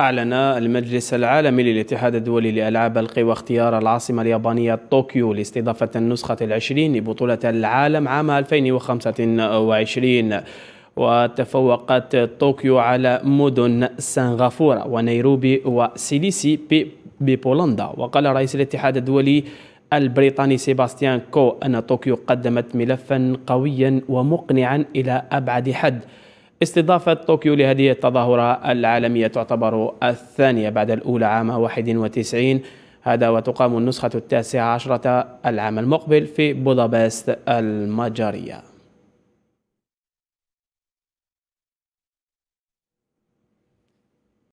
أعلن المجلس العالمي للاتحاد الدولي لألعاب القوى اختيار العاصمة اليابانية طوكيو لاستضافة النسخة العشرين لبطولة العالم عام 2025 وتفوقت طوكيو على مدن سنغافورة ونيروبي وسيليسي ببولندا وقال رئيس الاتحاد الدولي البريطاني سيباستيان كو أن طوكيو قدمت ملفا قويا ومقنعا إلى أبعد حد استضافة طوكيو لهذه التظاهرة العالمية تعتبر الثانية بعد الأولى عام 91 هذا وتقام النسخة التاسعة عشرة العام المقبل في بودابست المجريه